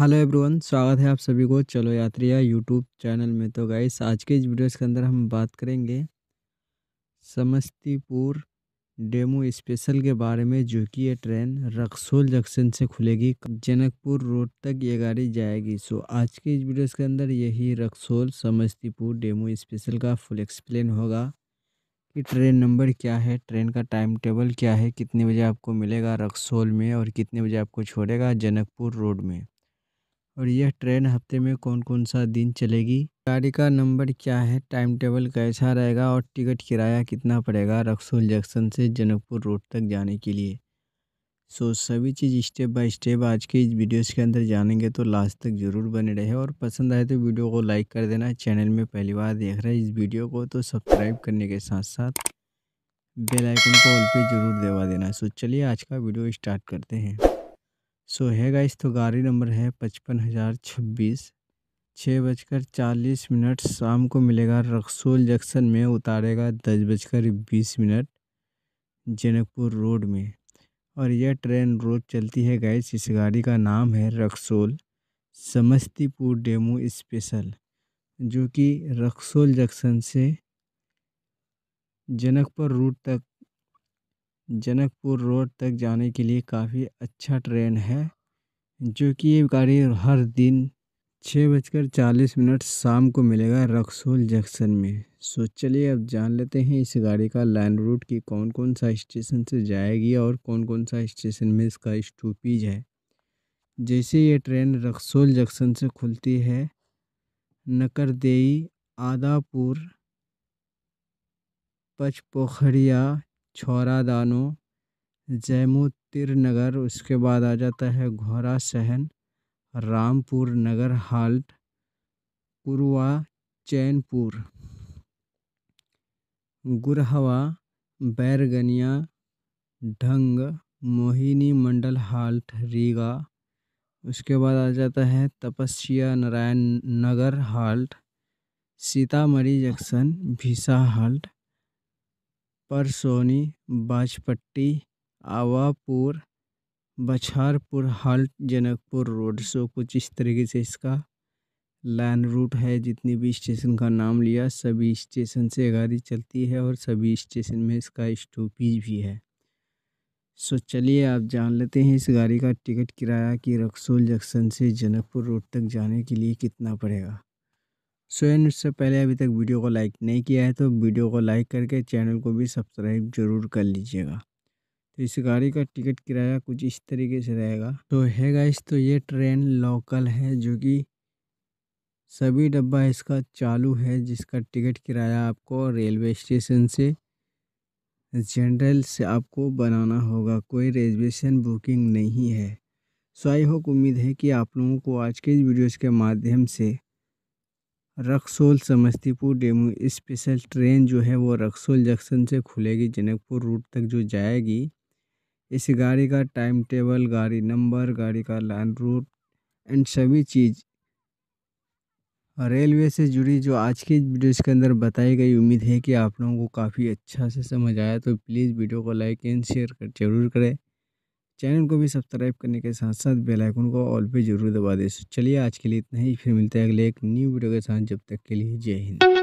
hello everyone स्वागत है आप सभी को चलो यात्रिया यूट्यूब चैनल में तो गाइस आज के इस वीडियो के अंदर हम बात करेंगे समस्तीपुर डेमो स्पेशल के बारे में जो कि ये ट्रेन रक्सोल जंक्शन से खुलेगी जनकपुर रोड तक ये गाड़ी जाएगी सो आज के इस वीडियो के अंदर यही रक्सोल समस्तीपुर डेमो स्पेशल का फुल एक्सप्लेन होगा कि ट्रेन नंबर क्या है ट्रेन का टाइम टेबल क्या है कितने बजे आपको मिलेगा रक्सोल में और कितने बजे आपको छोड़ेगा जनकपुर रोड में और यह ट्रेन हफ्ते में कौन कौन सा दिन चलेगी गाड़ी का नंबर क्या है टाइम टेबल कैसा रहेगा और टिकट किराया कितना पड़ेगा रक्सोल जंक्शन से जनकपुर रोड तक जाने के लिए सो सभी चीज़ स्टेप बाय स्टेप आज के इस वीडियोस के अंदर जानेंगे तो लास्ट तक ज़रूर बने रहे और पसंद आए तो वीडियो को लाइक कर देना चैनल में पहली बार देख रहे हैं इस वीडियो को तो सब्सक्राइब करने के साथ साथ बेल आइकन को ऑल पे ज़रूर दबा देना सो चलिए आज का वीडियो स्टार्ट करते हैं सो है गाइस तो गाड़ी नंबर है पचपन हज़ार छब्बीस छः बजकर चालीस मिनट शाम को मिलेगा रक्सोल जंक्शन में उतारेगा दस बजकर बीस मिनट जनकपुर रोड में और यह ट्रेन रोज चलती है गाइस इस गाड़ी का नाम है रक्सोल समस्तीपुर डेमो स्पेशल जो कि रक्सोल जंक्शन से जनकपुर रूट तक जनकपुर रोड तक जाने के लिए काफ़ी अच्छा ट्रेन है जो कि ये गाड़ी हर दिन छः बजकर चालीस मिनट शाम को मिलेगा रक्सोल जंक्शन में सो चलिए अब जान लेते हैं इस गाड़ी का लाइन रूट कि कौन कौन सा स्टेशन से जाएगी और कौन कौन सा स्टेशन में इसका स्टोपीज है जैसे ये ट्रेन रक्सोल जंक्शन से खुलती है नकरदेई आदापुर पचपोखरिया छौरा दानो जैमू तिर नगर उसके बाद आ जाता है घोरा सहन रामपुर नगर हाल्ट कुरुआ चैनपुर गुरहवा बैरगनिया ढंग मोहिनी मंडल हाल्ट रीगा उसके बाद आ जाता है Tapasya Narayan Nagar halt Sitamarhi junction Bhisa halt Parsoni Bajpatti Awapur Bachharpur halt Janakpur road सो कुछ इस तरीके से इसका लाइन रूट है जितने भी स्टेशन का नाम लिया सभी स्टेशन से गाड़ी चलती है और सभी स्टेशन में इसका स्टॉपेज भी है सो चलिए आप जान लेते हैं इस गाड़ी का टिकट किराया कि रक्सोल जंक्शन से जनकपुर रोड तक जाने के लिए कितना पड़ेगा सो एंड उससे पहले अभी तक वीडियो को लाइक नहीं किया है तो वीडियो को लाइक करके चैनल को भी सब्सक्राइब जरूर कर लीजिएगा तो इस गाड़ी का टिकट किराया कुछ इस तरीके से रहेगा तो है गाइस तो ये ट्रेन लोकल है जो कि सभी डब्बा इसका चालू है जिसका टिकट किराया आपको रेलवे स्टेशन से जनरल से आपको बनाना होगा कोई रिजर्वेशन बुकिंग नहीं है सो आई होप उम्मीद है कि आप लोगों को आज के इस वीडियोज़ के माध्यम से Raxaul Samastipur DEMU special train जो है वो रक्सोल जंक्शन से खुलेगी जनकपुर रूट तक जो जाएगी इस गाड़ी का टाइम टेबल गाड़ी नंबर गाड़ी का लाइन रूट एंड सभी चीज़ रेलवे से जुड़ी जो आज की वीडियो इसके अंदर बताई गई उम्मीद है कि आप लोगों को काफ़ी अच्छा से समझ आया तो प्लीज़ वीडियो को लाइक एंड शेयर कर जरूर करें चैनल को भी सब्सक्राइब करने के साथ साथ बेल आइकन को ऑल पे जरूर दबा दें चलिए आज के लिए इतना ही फिर मिलते हैं अगले एक न्यू वीडियो के साथ जब तक के लिए जय हिंद